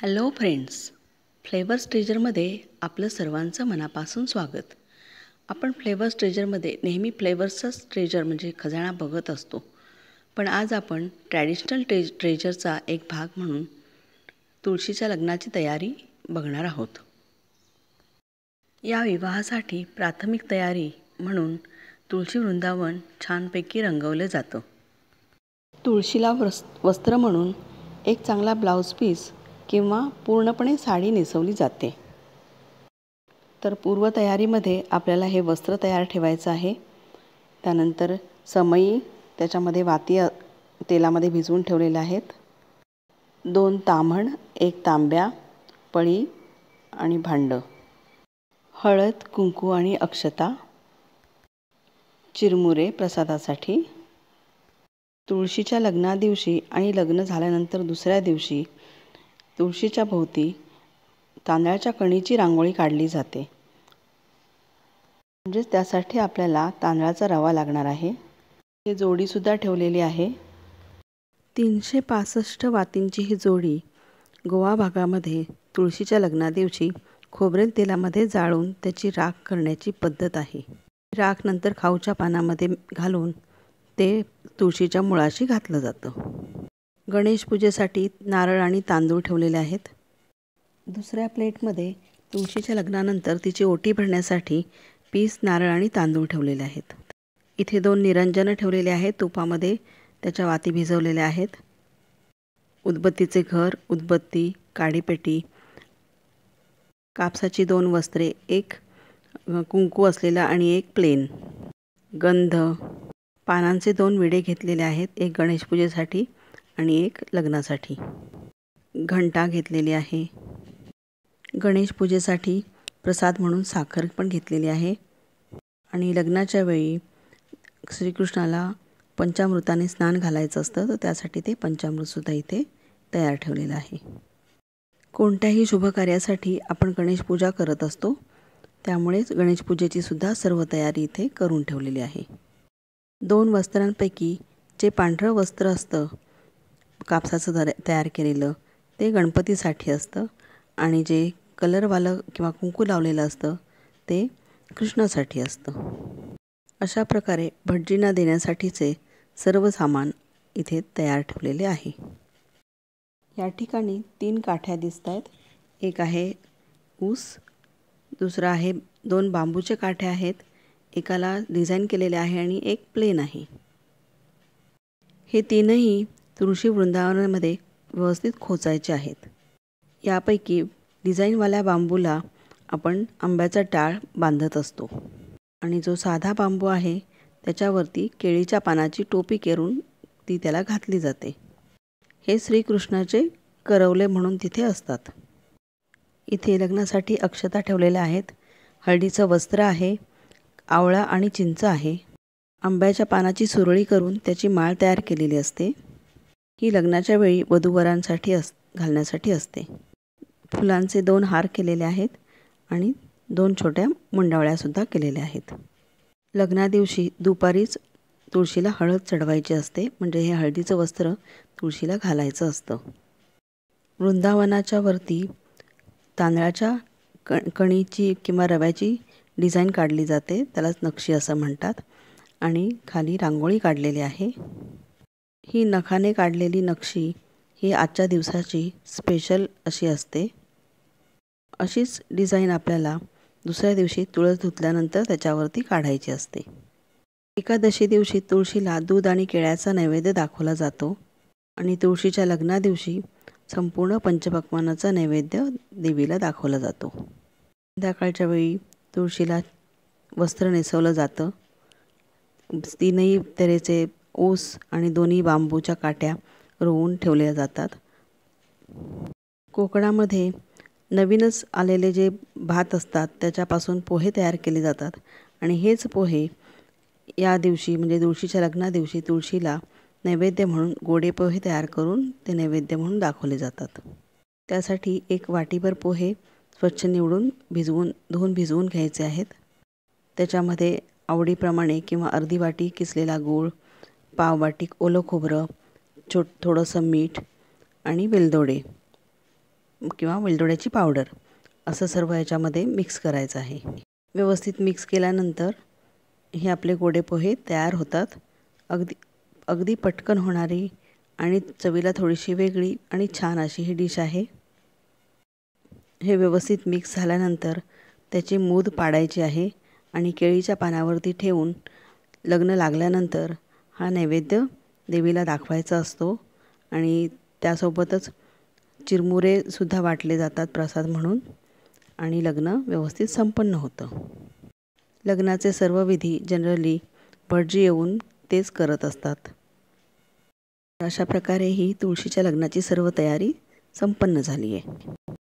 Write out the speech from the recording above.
hello friends flavours ट्रेजरमध्ये आपलं सर्वांचं मनापासून स्वागत आपण फ्लेवर्स ट्रेजरमध्ये नेहमी फ्लेवर्सचाच ट्रेजर म्हणजे खजाना बघत असतो पण आज आपण ट्रॅडिशनल ट्रेज ट्रेजरचा एक भाग म्हणून तुळशीच्या लग्नाची तयारी बघणार आहोत या विवाहासाठी प्राथमिक तयारी म्हणून तुळशी वृंदावन छानपैकी रंगवलं जातं तुळशीला वस् वस्त्र म्हणून एक चांगला ब्लाऊज पीस किंवा पूर्णपणे साडी नेसवली जाते तर पूर्वतयारीमध्ये आपल्याला हे वस्त्र तयार ठेवायचं आहे त्यानंतर समई त्याच्यामध्ये वाती तेलामध्ये भिजवून ठेवलेल्या आहेत दोन ताम्हण एक तांब्या पळी आणि भांडं हळद कुंकू आणि अक्षता चिरमुरे प्रसादासाठी तुळशीच्या लग्नादिवशी आणि लग्न झाल्यानंतर दुसऱ्या दिवशी तुळशीच्या भोवती तांदळाच्या कणीची रांगोळी काढली जाते म्हणजेच त्यासाठी आपल्याला तांदळाचा रवा लागणार आहे हे जोडीसुद्धा ठेवलेली आहे तीनशे पासष्ट वातींची ही जोडी गोवा भागामध्ये तुळशीच्या लग्नादिवशी खोबरेल तेलामध्ये जाळून त्याची राख करण्याची पद्धत आहे राख नंतर खाऊच्या पानामध्ये घालून ते तुळशीच्या मुळाशी घातलं जातं गणेश पूजेसाठी नारळ आणि तांदूळ ठेवलेले आहेत दुसऱ्या प्लेटमध्ये तुळशीच्या लग्नानंतर तिची ओटी भरण्यासाठी पीस नारळ आणि तांदूळ ठेवलेले आहेत इथे दोन निरंजनं ठेवलेले आहेत तुपामध्ये त्याच्या वाती भिजवलेल्या आहेत उदबत्तीचे घर उदबत्ती काडीपेटी कापसाची दोन वस्त्रे एक कुंकू असलेला आणि एक प्लेन गंध पानांचे दोन विडे घेतलेले आहेत एक गणेश पूजेसाठी आणि एक लग्नासाठी घंटा घेतलेली आहे गणेश पूजेसाठी प्रसाद म्हणून साखर पण घेतलेली आहे आणि लग्नाच्या वेळी श्रीकृष्णाला पंचामृताने स्नान घालायचं असतं तर त्यासाठी ते पंचामृतसुद्धा इथे तयार ठेवलेलं आहे कोणत्याही शुभकार्यासाठी आपण गणेशपूजा करत असतो त्यामुळेच गणेशपूजेची सुद्धा सर्व तयारी इथे करून ठेवलेली आहे दोन वस्त्रांपैकी जे पांढरं वस्त्र असतं कापसाचं दर तयार केलेलं ते गणपतीसाठी असतं आणि जे कलरवालं किंवा कुंकू लावलेलं असतं ते कृष्णासाठी असतं अशा प्रकारे भटजींना देण्यासाठीचे सर्व सामान इथे तयार ठेवलेले आहे या ठिकाणी तीन काठ्या दिसत आहेत एक आहे ऊस दुसरा आहे दोन बांबूचे काठे आहेत एकाला डिझाईन केलेले आहे आणि एक प्लेन आहे हे तीनही तुळशी वृंदावनामध्ये व्यवस्थित खोचायचे आहेत यापैकी डिझाईनवाल्या बांबूला आपण आंब्याचा टाळ बांधत असतो आणि जो साधा बांबू आहे त्याच्यावरती केळीच्या पानाची टोपी केरून ती त्याला घातली जाते हे श्रीकृष्णाचे करवले म्हणून तिथे असतात इथे लग्नासाठी अक्षता ठेवलेल्या आहेत हळदीचं वस्त्र आहे आवळा आणि चिंच आहे आंब्याच्या पानाची सुरळी करून त्याची माळ तयार केलेली असते ही लग्नाच्या वेळी वधूवरांसाठी अस घालण्यासाठी असते फुलांचे दोन हार केलेले आहेत आणि दोन छोट्या मुंडावळ्यासुद्धा केलेल्या आहेत लग्नादिवशी दुपारीच तुळशीला हळद चढवायची असते म्हणजे हे हळदीचं वस्त्र तुळशीला घालायचं असतं वृंदावनाच्या वरती तांदळाच्या क कणीची किंवा रव्याची डिझाईन काढली जाते त्यालाच नक्षी असं म्हणतात आणि खाली रांगोळी काढलेली आहे ही नखाने काढलेली नक्षी ही आजच्या दिवसाची स्पेशल अशी असते अशीच डिझाईन आपल्याला दुसऱ्या दिवशी तुळस धुतल्यानंतर त्याच्यावरती काढायची असते एकादशी दिवशी तुळशीला दूध आणि केळ्याचा नैवेद्य दाखवला जातो आणि तुळशीच्या लग्नादिवशी संपूर्ण पंचपक्वानाचा नैवेद्य देवीला दाखवला जातो संध्याकाळच्या वेळी तुळशीला वस्त्र नेसवलं जातं तीनही तऱ्हेचे ऊस आणि दोन्ही बांबूच्या काट्या रोवून ठेवल्या जातात कोकणामध्ये नवीनच आलेले जे भात असतात त्याच्यापासून पोहे तयार केले जातात आणि हेच पोहे या दिवशी म्हणजे तुळशीच्या लग्ना दिवशी तुळशीला नैवेद्य म्हणून गोडे पोहे तयार करून ते नैवेद्य म्हणून दाखवले जातात त्यासाठी एक वाटीभर पोहे स्वच्छ निवडून भिजवून धुवून भिजवून घ्यायचे आहेत त्याच्यामध्ये आवडीप्रमाणे किंवा अर्धी वाटी किसलेला गूळ पाववाटीक ओलं खोबरं छो थोडंसं मीठ आणि वेलदोडे किंवा वेलदोड्याची पावडर असं सर्व याच्यामध्ये मिक्स करायचं आहे व्यवस्थित मिक्स केल्यानंतर हे आपले गोडे पोहे तयार होतात अगदी अगदी पटकन होणारी आणि चवीला थोडीशी वेगळी आणि छान अशी ही डिश आहे हे व्यवस्थित मिक्स झाल्यानंतर त्याची मूद पाडायची आहे आणि केळीच्या पानावरती ठेवून लग्न लागल्यानंतर हा नैवेद्य देवीला दाखवायचा असतो आणि त्यासोबतच चिरमुरेसुद्धा वाटले जातात प्रसाद म्हणून आणि लग्न व्यवस्थित संपन्न होतं लग्नाचे सर्व विधी जनरली भटजी येऊन तेच करत असतात अशा प्रकारे ही तुळशीच्या लग्नाची सर्व तयारी संपन्न झाली आहे